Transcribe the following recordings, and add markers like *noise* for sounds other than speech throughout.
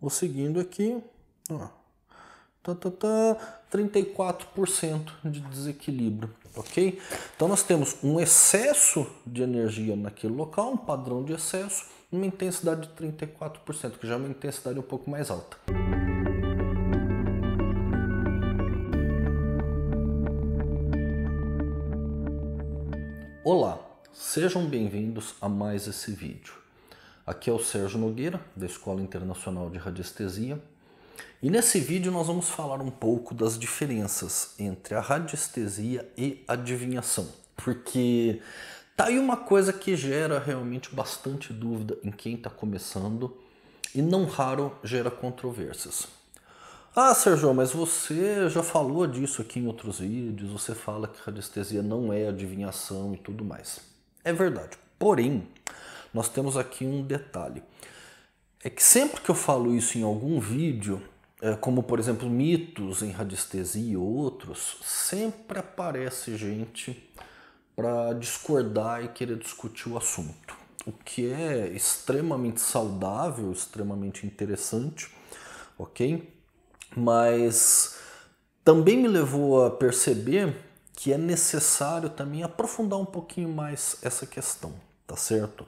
Vou seguindo aqui, ó. Tá, tá, tá, 34% de desequilíbrio, ok? Então nós temos um excesso de energia naquele local, um padrão de excesso, uma intensidade de 34%, que já é uma intensidade um pouco mais alta. Olá, sejam bem-vindos a mais esse vídeo. Aqui é o Sérgio Nogueira, da Escola Internacional de Radiestesia. E nesse vídeo nós vamos falar um pouco das diferenças entre a radiestesia e adivinhação, porque tá aí uma coisa que gera realmente bastante dúvida em quem está começando e não raro gera controvérsias. Ah, Sérgio, mas você já falou disso aqui em outros vídeos, você fala que radiestesia não é adivinhação e tudo mais. É verdade. Porém, nós temos aqui um detalhe. É que sempre que eu falo isso em algum vídeo, é, como por exemplo mitos em radiestesia e outros, sempre aparece gente para discordar e querer discutir o assunto. O que é extremamente saudável, extremamente interessante, ok? Mas também me levou a perceber que é necessário também aprofundar um pouquinho mais essa questão, tá certo?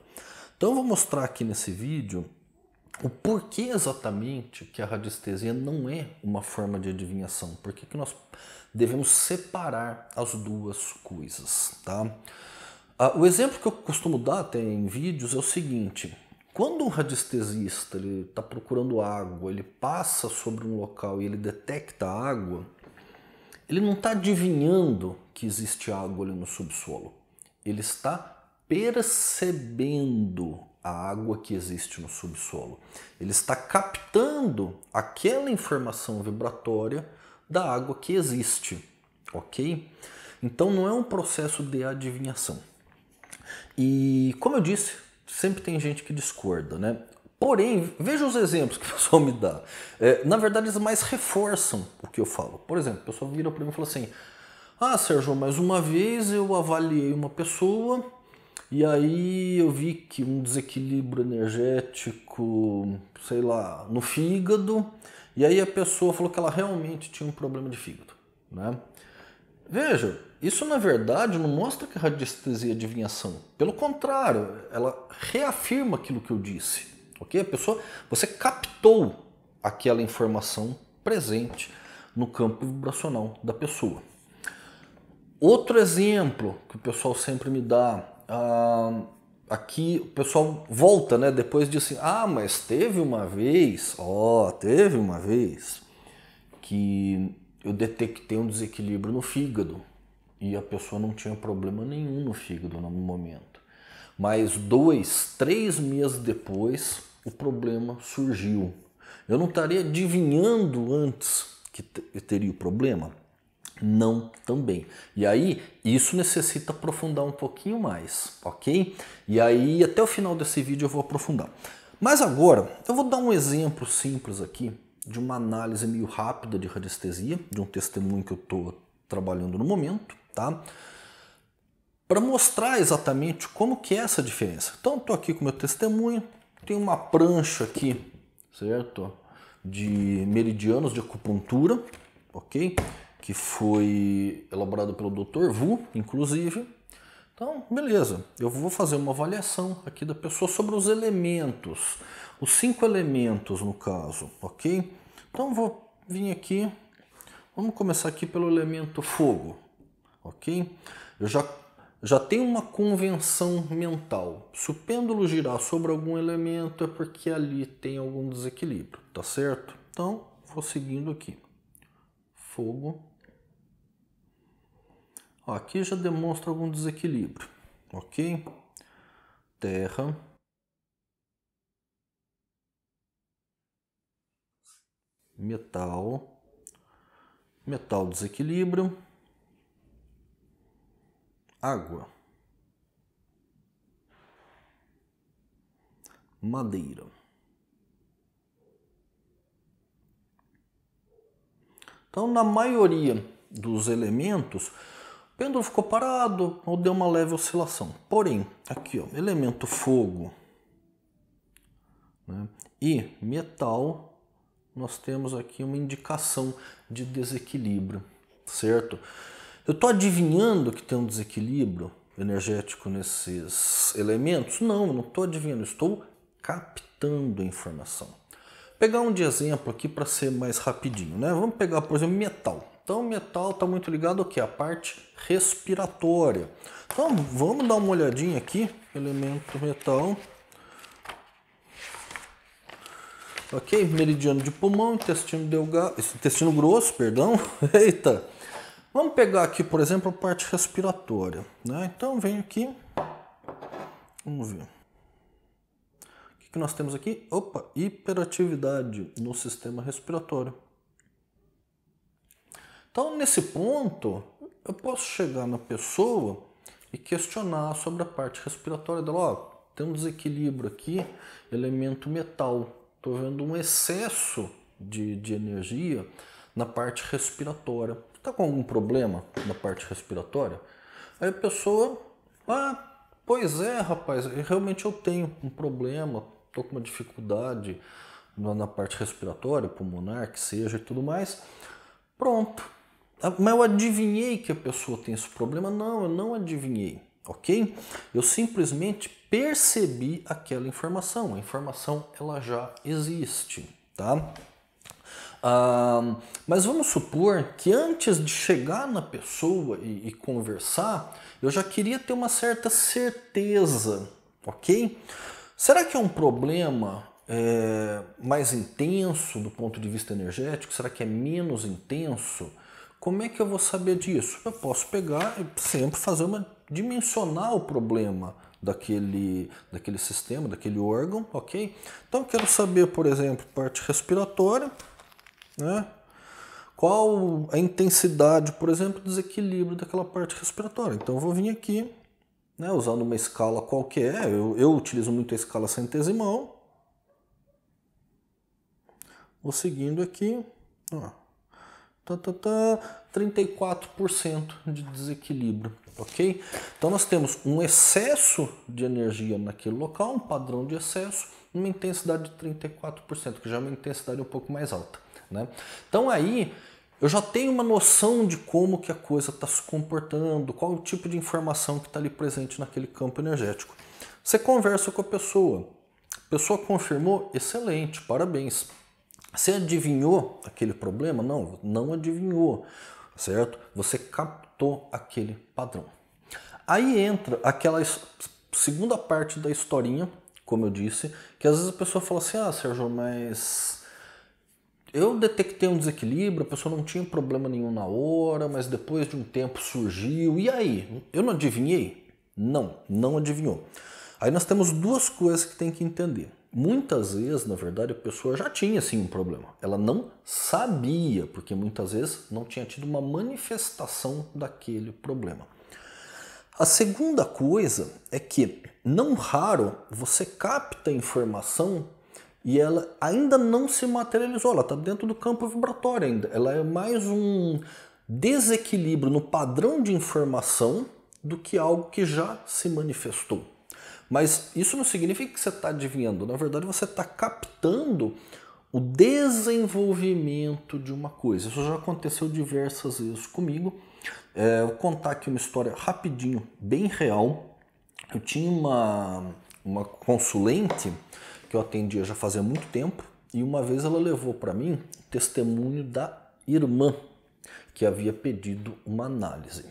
Então eu vou mostrar aqui nesse vídeo o porquê exatamente que a radiestesia não é uma forma de adivinhação, por que nós devemos separar as duas coisas, tá? Ah, o exemplo que eu costumo dar até em vídeos é o seguinte, quando um radiestesista está procurando água, ele passa sobre um local e ele detecta água, ele não está adivinhando que existe água ali no subsolo, ele está percebendo a água que existe no subsolo. Ele está captando aquela informação vibratória da água que existe, ok? Então não é um processo de adivinhação. E como eu disse, sempre tem gente que discorda, né? Porém, veja os exemplos que o pessoal me dá. É, na verdade, eles mais reforçam o que eu falo. Por exemplo, o pessoal vira para mim e fala assim: Ah, Sérgio, mas uma vez eu avaliei uma pessoa e aí eu vi que um desequilíbrio energético, sei lá, no fígado, e aí a pessoa falou que ela realmente tinha um problema de fígado, né? Veja, isso na verdade não mostra que a radiestesia é adivinhação. Pelo contrário, ela reafirma aquilo que eu disse, ok? A pessoa, você captou aquela informação presente no campo vibracional da pessoa. Outro exemplo que o pessoal sempre me dá ah, aqui o pessoal volta, né? Depois diz assim, ah, mas teve uma vez, ó, oh, teve uma vez que eu detectei um desequilíbrio no fígado e a pessoa não tinha problema nenhum no fígado no momento. Mas dois, três meses depois, o problema surgiu. Eu não estaria adivinhando antes que teria o problema? não também. E aí, isso necessita aprofundar um pouquinho mais, ok? E aí, até o final desse vídeo eu vou aprofundar. Mas agora, eu vou dar um exemplo simples aqui de uma análise meio rápida de radiestesia, de um testemunho que eu estou trabalhando no momento, tá? Para mostrar exatamente como que é essa diferença. Então, estou aqui com meu testemunho, tem uma prancha aqui, certo? De meridianos de acupuntura, ok? que foi elaborado pelo Dr. Vu, inclusive. Então, beleza, eu vou fazer uma avaliação aqui da pessoa sobre os elementos, os cinco elementos no caso, ok? Então, vou vir aqui, vamos começar aqui pelo elemento fogo, ok? Eu já, já tenho uma convenção mental. Se o pêndulo girar sobre algum elemento é porque ali tem algum desequilíbrio, tá certo? Então, vou seguindo aqui. Fogo, Ó, aqui já demonstra algum desequilíbrio, ok? Terra. Metal. Metal desequilíbrio. Água. Madeira. Então, na maioria dos elementos, o pêndulo ficou parado ou deu uma leve oscilação. Porém, aqui, ó, elemento fogo né, e metal, nós temos aqui uma indicação de desequilíbrio, certo? Eu estou adivinhando que tem um desequilíbrio energético nesses elementos? Não, eu não estou adivinhando, estou captando a informação. Vou pegar um de exemplo aqui para ser mais rapidinho, né? Vamos pegar, por exemplo, metal. Então, metal está muito ligado aqui, à parte respiratória. Então, vamos dar uma olhadinha aqui, elemento metal. Ok, meridiano de pulmão, intestino delgado, intestino grosso, perdão. *laughs* Eita. Vamos pegar aqui, por exemplo, a parte respiratória, né? Então, venho aqui. Vamos ver. O que nós temos aqui? Opa, hiperatividade no sistema respiratório. Então, nesse ponto, eu posso chegar na pessoa e questionar sobre a parte respiratória dela. Ó, tem um desequilíbrio aqui, elemento metal. Estou vendo um excesso de, de energia na parte respiratória. Está com algum problema na parte respiratória? Aí a pessoa, ah, pois é, rapaz, realmente eu tenho um problema, estou com uma dificuldade na parte respiratória, pulmonar, que seja e tudo mais. Pronto, ah, mas eu adivinhei que a pessoa tem esse problema? Não, eu não adivinhei, ok? Eu simplesmente percebi aquela informação. A informação ela já existe, tá? Ah, mas vamos supor que antes de chegar na pessoa e, e conversar, eu já queria ter uma certa certeza, ok? Será que é um problema é, mais intenso do ponto de vista energético? Será que é menos intenso? Como é que eu vou saber disso? Eu posso pegar e sempre fazer uma dimensionar o problema daquele, daquele sistema, daquele órgão, ok? Então eu quero saber, por exemplo, parte respiratória, né? Qual a intensidade, por exemplo, do desequilíbrio daquela parte respiratória. Então eu vou vir aqui, né, usando uma escala qualquer, eu, eu utilizo muito a escala centesimal. Vou seguindo aqui, ó tá, tá, tá, 34% de desequilíbrio, ok? Então nós temos um excesso de energia naquele local, um padrão de excesso, uma intensidade de 34%, que já é uma intensidade um pouco mais alta, né? Então aí eu já tenho uma noção de como que a coisa está se comportando, qual o tipo de informação que está ali presente naquele campo energético. Você conversa com a pessoa, a pessoa confirmou, excelente, parabéns. Você adivinhou aquele problema? Não, não adivinhou, certo? Você captou aquele padrão. Aí entra aquela segunda parte da historinha, como eu disse, que às vezes a pessoa fala assim: ah, Sérgio, mas eu detectei um desequilíbrio, a pessoa não tinha problema nenhum na hora, mas depois de um tempo surgiu. E aí? Eu não adivinhei? Não, não adivinhou. Aí nós temos duas coisas que tem que entender. Muitas vezes, na verdade, a pessoa já tinha assim um problema. Ela não sabia, porque muitas vezes não tinha tido uma manifestação daquele problema. A segunda coisa é que, não raro, você capta a informação e ela ainda não se materializou, ela está dentro do campo vibratório ainda. Ela é mais um desequilíbrio no padrão de informação do que algo que já se manifestou. Mas isso não significa que você está adivinhando. Na verdade, você está captando o desenvolvimento de uma coisa. Isso já aconteceu diversas vezes comigo. É, vou contar aqui uma história rapidinho, bem real. Eu tinha uma, uma consulente que eu atendia já fazia muito tempo e uma vez ela levou para mim testemunho da irmã que havia pedido uma análise.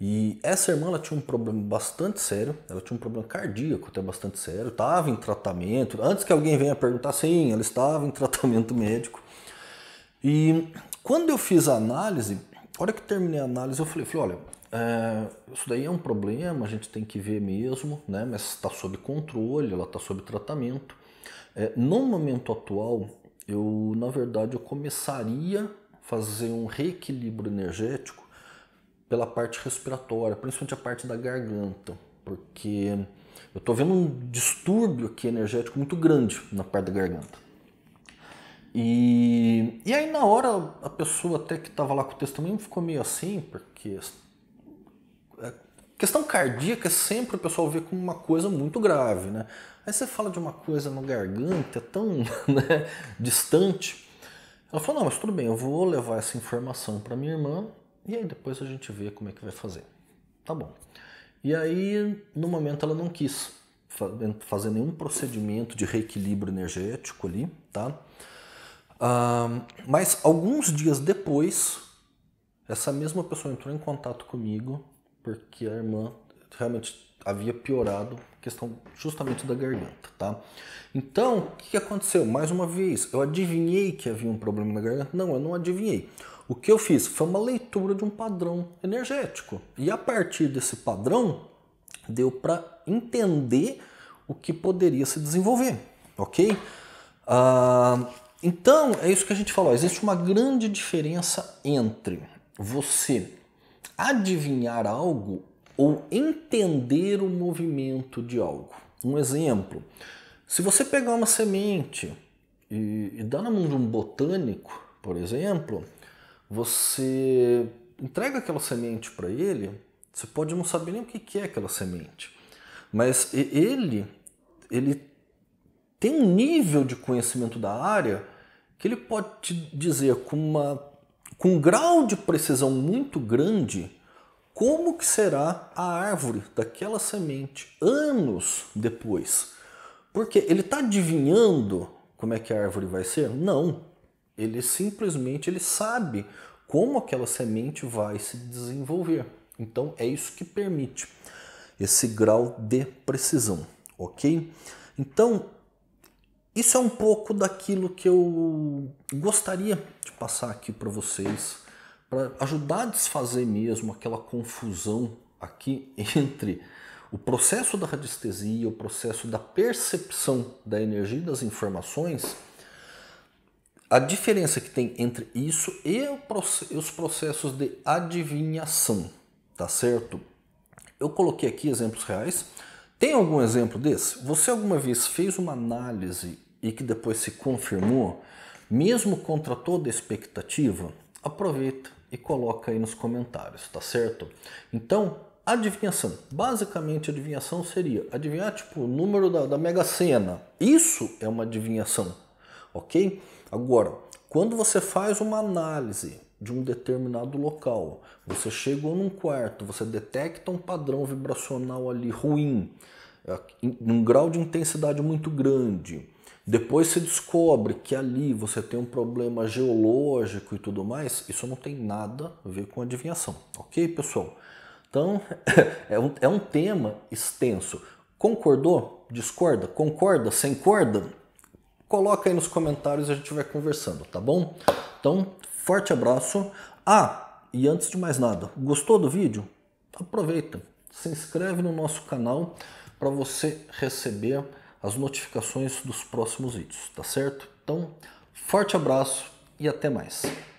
E essa irmã ela tinha um problema bastante sério, ela tinha um problema cardíaco até bastante sério, estava em tratamento. Antes que alguém venha perguntar, sim, ela estava em *laughs* tratamento médico. E quando eu fiz a análise, a hora que terminei a análise, eu falei, falei olha, é, isso daí é um problema, a gente tem que ver mesmo, né? mas está sob controle, ela está sob tratamento. É, no momento atual, eu, na verdade, eu começaria a fazer um reequilíbrio energético pela parte respiratória, principalmente a parte da garganta, porque eu estou vendo um distúrbio aqui energético muito grande na parte da garganta. E, e aí na hora a pessoa até que estava lá com o testemunho ficou meio assim, porque a é, questão cardíaca é sempre o pessoal vê como uma coisa muito grave, né? Aí você fala de uma coisa na garganta, é tão *laughs* né, distante. Ela falou, não, mas tudo bem, eu vou levar essa informação para minha irmã e aí depois a gente vê como é que vai fazer. Tá bom. E aí, no momento, ela não quis fazer nenhum procedimento de reequilíbrio energético ali, tá? mas alguns dias depois, essa mesma pessoa entrou em contato comigo porque a irmã realmente havia piorado a questão justamente da garganta, tá? Então, o que aconteceu? Mais uma vez, eu adivinhei que havia um problema na garganta? Não, eu não adivinhei. O que eu fiz foi uma leitura de um padrão energético. E a partir desse padrão, deu para entender o que poderia se desenvolver, ok? Ah, então, é isso que a gente falou. Existe uma grande diferença entre você adivinhar algo ou entender o movimento de algo. Um exemplo: se você pegar uma semente e, e dar na mão de um botânico, por exemplo, você entrega aquela semente para ele, você pode não saber nem o que é aquela semente, mas ele, ele tem um nível de conhecimento da área que ele pode te dizer com, uma, com um grau de precisão muito grande como que será a árvore daquela semente anos depois. Porque ele está adivinhando como é que a árvore vai ser? Não. Ele simplesmente ele sabe como aquela semente vai se desenvolver. Então é isso que permite esse grau de precisão, ok? Então isso é um pouco daquilo que eu gostaria de passar aqui para vocês, para ajudar a desfazer mesmo aquela confusão aqui *laughs* entre o processo da radiestesia, o processo da percepção da energia e das informações a diferença que tem entre isso e os processos de adivinhação, tá certo? Eu coloquei aqui exemplos reais. Tem algum exemplo desse? Você alguma vez fez uma análise e que depois se confirmou, mesmo contra toda expectativa? Aproveita e coloca aí nos comentários, tá certo? Então, adivinhação. Basicamente, adivinhação seria adivinhar tipo o número da, da Mega Sena. Isso é uma adivinhação ok? Agora, quando você faz uma análise de um determinado local, você chegou num quarto, você detecta um padrão vibracional ali ruim, eh, um grau de intensidade muito grande. Depois se descobre que ali você tem um problema geológico e tudo mais, isso não tem nada a ver com adivinhação, ok, pessoal? Então, *laughs* é um, é um tema extenso. Concordou? Discorda? Concorda? Sem corda? coloca aí nos comentários e a gente vai conversando, tá bom? Então, forte abraço. Ah, e antes de mais nada, gostou do vídeo? Aproveita, se inscreve no nosso canal para você receber as notificações dos próximos vídeos, tá certo? Então, forte abraço e até mais.